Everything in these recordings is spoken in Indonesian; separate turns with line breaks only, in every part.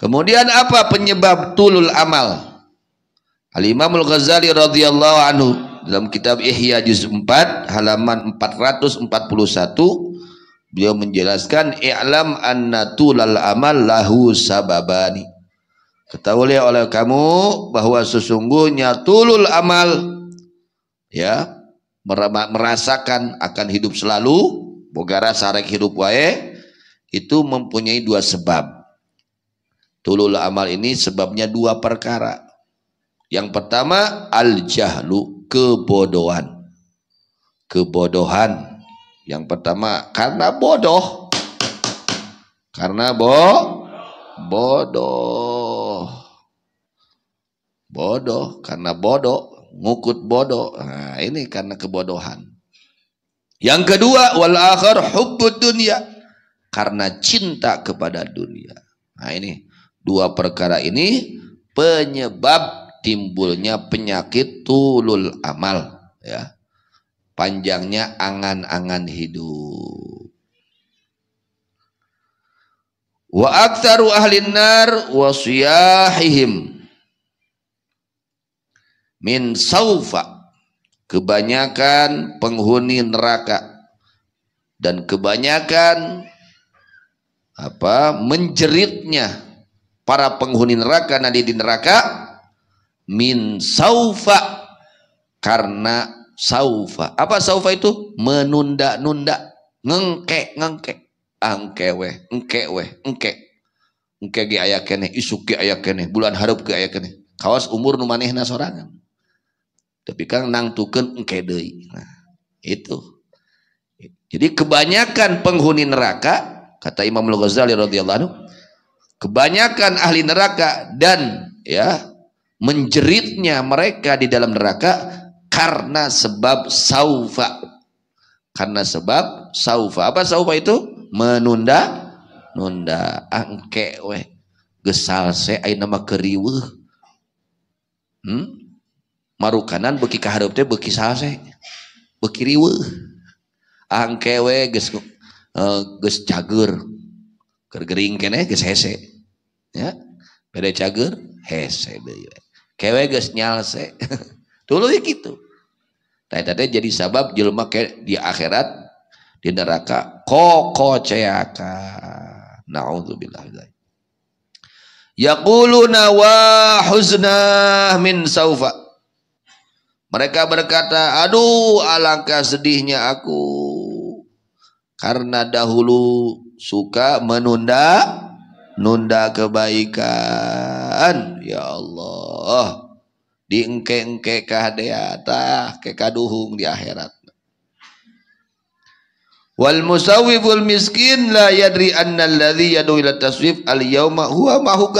Kemudian apa penyebab tulul amal? Al Imamul Ghazali radhiyallahu anhu dalam kitab Ihya juz 4 halaman 441 beliau menjelaskan i'lam anna tulal amal lahu sababani. ya oleh kamu bahwa sesungguhnya tulul amal ya merasakan akan hidup selalu boga rasa hidup wae itu mempunyai dua sebab Tulul amal ini sebabnya dua perkara. Yang pertama al-jahlu, kebodohan. Kebodohan. Yang pertama karena bodoh. Karena bo bodoh. Bodoh karena bodoh, ngukut bodoh. Nah, ini karena kebodohan. Yang kedua wal akhir hubbud dunya karena cinta kepada dunia. Nah ini Dua perkara ini penyebab timbulnya penyakit tulul amal ya. Panjangnya angan-angan hidup. Wa aktsaru ahlin nar syahihim min saufa kebanyakan penghuni neraka dan kebanyakan apa menjeritnya para penghuni neraka nadi di neraka min saufa karena saufa apa saufa itu menunda-nunda ngengke ngengke angke ah, weh engke weh engke engke ge aya kene isuk ge aya kene bulan harup ge aya kene kawas umur nu manehna sorangan tapi kan tuken engke deui nah itu jadi kebanyakan penghuni neraka kata Imam Al-Ghazali radhiyallahu anhu kebanyakan ahli neraka dan ya menjeritnya mereka di dalam neraka karena sebab saufa karena sebab saufa apa saufa itu menunda nunda angke weh gesal se ayeuna nama hmm? marukanan beki kahareup teh beki salse beki riweuh angke we geus uh, geus cager eh, keur gering keneh hese ya beda cager hese gitu. kewe geus nyalse dulu ya gitu tadi tadi jadi sabab jelma ke di akhirat di neraka koko ceaka naudzubillah yaquluna wa huzna min saufa mereka berkata aduh alangkah sedihnya aku karena dahulu suka menunda nunda kebaikan ya Allah diengke-engke kadeata ke kekaduhung di akhirat wal musawwiful miskin la yadri anna alladhi yadu ila taswif al yauma huwa mahu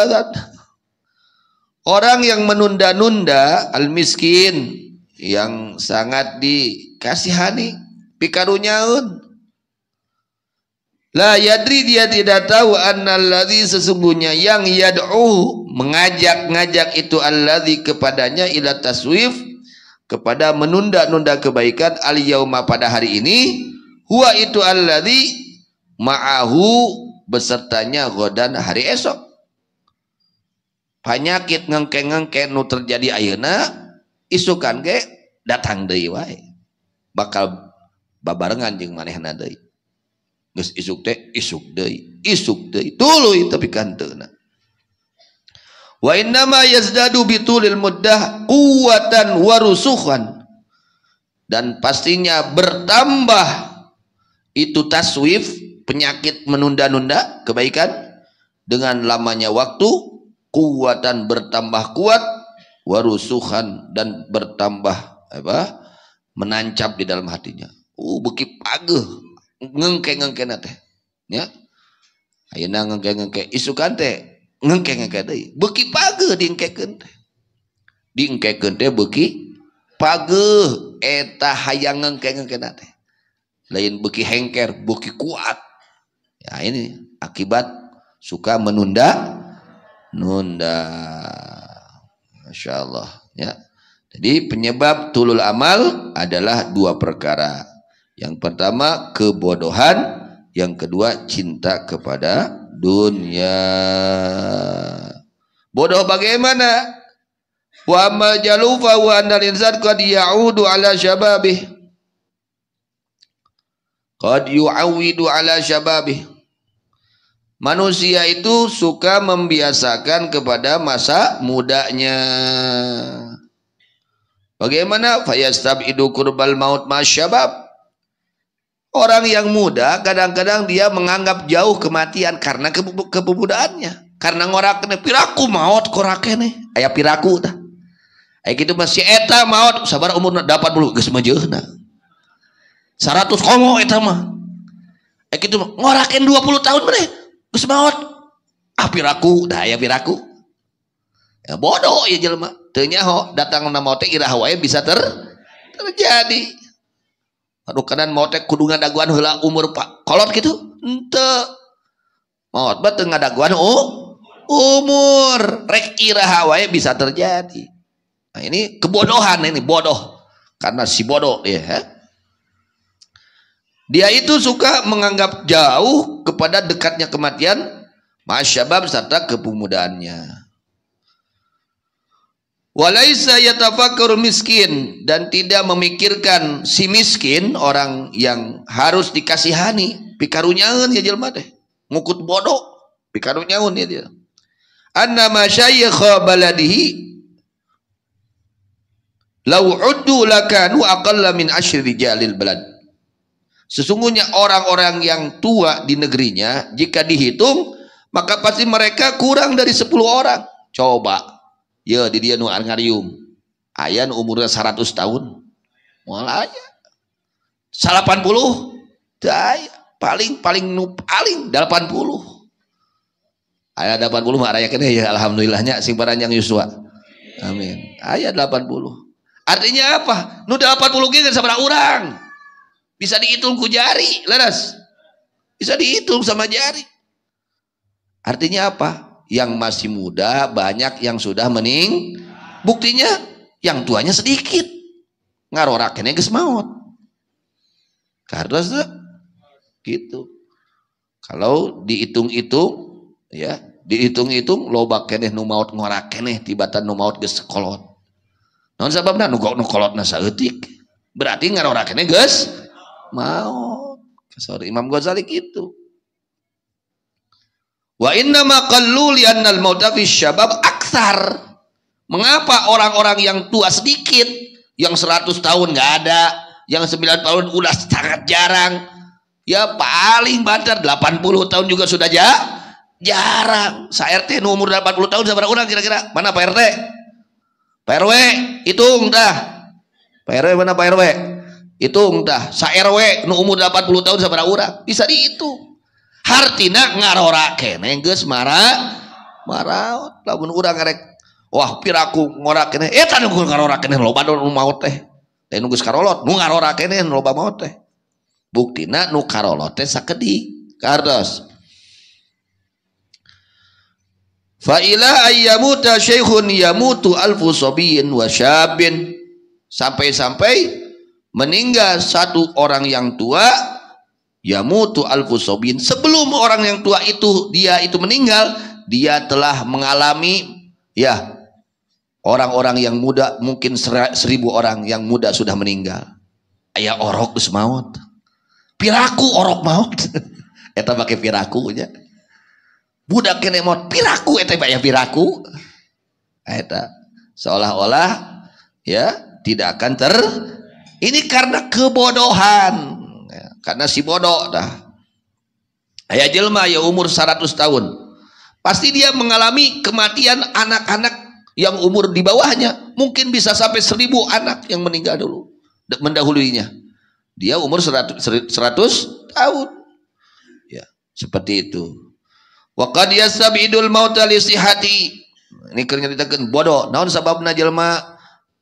Orang yang menunda-nunda al miskin yang sangat dikasihani pikarunyaun La yadri dia tidak tahu annalladhi sesungguhnya yang yad'u mengajak-ngajak itu di kepadanya ila taswif kepada menunda-nunda kebaikan al yauma pada hari ini huwa itu di ma'ahu besertanya godan hari esok. Penyakit ngengke-ngengke nu terjadi ayeuna isukan ke datang deui wae. Bakal babarengan jeung manehna deui. Gus isuk teh isuk deui, isuk deui, tuluy tapi kanteuna. Wa ma yazdadu bitulil muddah quwwatan wa rusukhan. Dan pastinya bertambah itu taswif penyakit menunda-nunda kebaikan dengan lamanya waktu kuatan bertambah kuat warusuhan dan bertambah apa menancap di dalam hatinya uh beki pageh ngengke ngengke nate ya ayeuna ngengke ngengke isukan teh ngengke ngengke deui beuki page diengkekeun teh diengkekeun teh beuki page eta hayang ngengke ngengke nate lain beuki hengker beuki kuat ya ini akibat suka menunda nunda Masya Allah ya jadi penyebab tulul amal adalah dua perkara yang pertama kebodohan, yang kedua cinta kepada dunia. Bodoh bagaimana? Wa majalufa wa annal insan qad ya'udu ala syababih. Qad yu'awidu ala syababih. Manusia itu suka membiasakan kepada masa mudanya. Bagaimana? Fayastab idu kurbal maut masyabab. Orang yang muda kadang-kadang dia menganggap jauh kematian karena kepemudaannya. Karena ngorakne piraku maut korakene. ayah piraku tah. Aya kitu masih eta maut sabar umurna 40 geus meujeuhna. 100 kongo eta mah. Aya kitu ngorakeun 20 tahun meneh geus maut. Ah piraku tah ayah piraku. Ya bodoh ya jelema. Teu nyaho datang na maut teh irah bisa ter terjadi kanan mau teh kudu daguan hula umur pak kolot gitu ente mau tengah daguan oh umur rek iraha ya bisa terjadi nah ini kebodohan ini bodoh karena si bodoh ya dia itu suka menganggap jauh kepada dekatnya kematian masyabab serta kepemudaannya Walaisa yatafakkaru miskin dan tidak memikirkan si miskin orang yang harus dikasihani pikarunyaeun ya jelema teh ngukut bodoh pikarunyaeun ya dia anna masyayikha baladihi lau uddu lakanu aqalla min asyri rijalil balad sesungguhnya orang-orang yang tua di negerinya jika dihitung maka pasti mereka kurang dari 10 orang coba ya di dia nu angarium ayah umurnya 100 tahun mual aja 80 day paling paling nu paling 80 ayah 80 mah raya kena ya alhamdulillahnya sing yang Yuswa amin ayah 80 artinya apa nu 80 gini sama orang bisa dihitung ku jari leres bisa dihitung sama jari artinya apa yang masih muda banyak yang sudah mening buktinya yang tuanya sedikit ngaroraknya ges maut karena gitu kalau dihitung-hitung ya dihitung-hitung loba keneh nu maut ngorak keneh tibatan nu maut ges kolot non sababna nu kolot nasa etik berarti ngaroraknya ges maut sorry Imam Ghazali gitu Wa inna maqallu li'annal mauta fi syabab akthar. Mengapa orang-orang yang tua sedikit, yang 100 tahun nggak ada, yang 9 tahun udah sangat jarang. Ya paling banter 80 tahun juga sudah ja jarang. Saya RT umur 80 tahun sabar orang kira-kira. Mana Pak RT? Pak RW, hitung dah. Pak RW mana Pak RW? Hitung dah. Sa RW nu umur 80 tahun sabar orang. Bisa dihitung hartina ngarora kene geus mara maraot lamun urang ngarek wah piraku ngora kene eta eh, nu ngarora kene loba nu maot teh teh nu geus karolot nu ngarora kene loba maot teh buktina nu karolot teh sakedi kardos fa ila ayyamuta syaikhun yamutu alfu sabiyin wa syabin sampai-sampai meninggal satu orang yang tua yamutu al-fusobin. sebelum orang yang tua itu dia itu meninggal dia telah mengalami ya orang-orang yang muda mungkin seribu orang yang muda sudah meninggal ayah orok maut piraku orok maut eta pakai piraku ya budak kene maut piraku eta pakai piraku eta seolah-olah ya tidak akan ter ini karena kebodohan karena si bodoh dah ayah jelma ya umur 100 tahun pasti dia mengalami kematian anak-anak yang umur di bawahnya mungkin bisa sampai seribu anak yang meninggal dulu mendahulunya, dia umur 100, 100 tahun ya seperti itu waqad yastabidul mauta hati. hati, ini kerja ditekan bodoh naon sababna najelma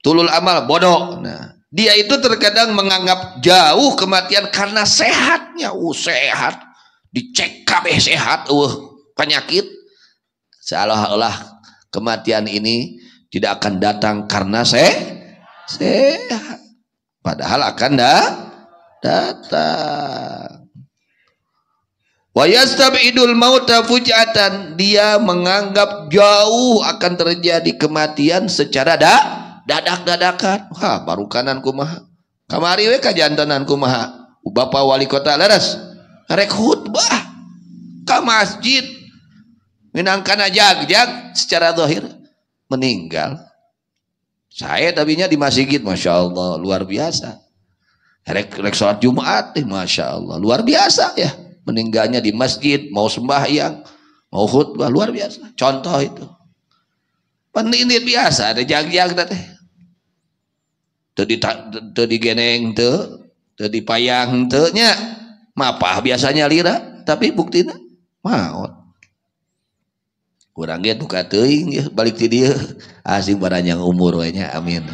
tulul amal bodoh nah dia itu terkadang menganggap jauh kematian karena sehatnya. Uh, sehat. Dicek KB sehat. Uh, penyakit. Seolah-olah kematian ini tidak akan datang karena se sehat. Padahal akan dah datang. Wa idul mauta fujatan. Dia menganggap jauh akan terjadi kematian secara dah dadak-dadakan ha baru kanan kumaha kamari we jantanan kumaha Bapak wali kota leres rek khutbah ke masjid minangkana jag-jag secara zahir meninggal saya tabinya di masjid Masya Allah luar biasa rek, rek sholat Jumat eh, Masya Allah luar biasa ya meninggalnya di masjid mau sembahyang mau khutbah luar biasa contoh itu peneliti biasa ada jag-jag teh tadi tadi geneng te tadi payang te nya mapah biasanya lira tapi buktinya maut kurang gitu kateing ya balik ti dia asing barang yang umur we amin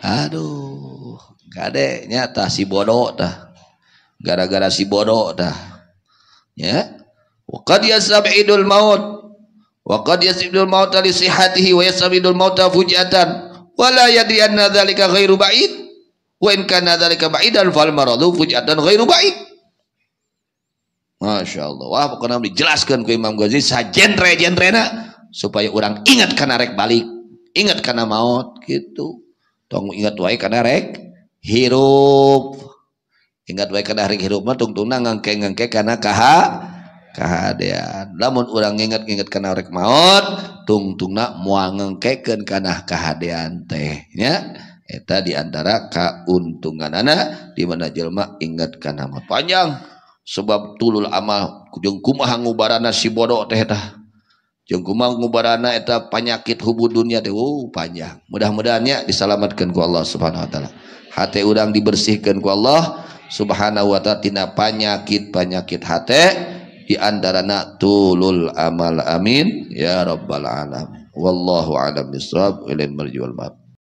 aduh gade nya tah si bodoh tah gara-gara si bodoh tah ya yasab idul maut waqad yasabidul maut li sihatihi wa yasabidul maut fujatan wala yadri anna dzalika ghairu ba'id wa in kana dzalika ba'idan fal maradu fujatan ghairu ba'id Masya Allah. Wah pokoknya dijelaskan ke Imam Ghazali sajenre-jenrena supaya orang ingat karena rek balik. Ingat karena maut gitu. Tong ingat wae karena rek hirup. Ingat wae karena rek hirup mah tungtung ngangke-ngangke karena kaha kehadian. namun orang inget-inget karena rek maut muangeng keken karena kehadian tehnya eta diantara keuntungan anak mana Jelma ingat karena maut panjang sebab tulul amal kujung kumah ngubarana si bodoh teh dah jeng kumah ngubarana eta penyakit hubud dunia teh wow panjang mudah mudahnya diselamatkan ku Allah subhanahu wa ta'ala hati orang dibersihkan ku Allah subhanahu wa ta'ala tina penyakit penyakit hati di nak tulul amal amin ya rabbal alam wallahu alam bisawab ilail marjiwal mab